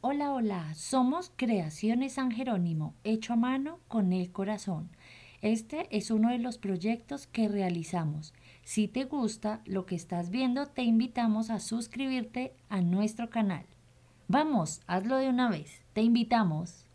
Hola, hola, somos Creaciones San Jerónimo, hecho a mano con el corazón. Este es uno de los proyectos que realizamos. Si te gusta lo que estás viendo, te invitamos a suscribirte a nuestro canal. Vamos, hazlo de una vez, te invitamos.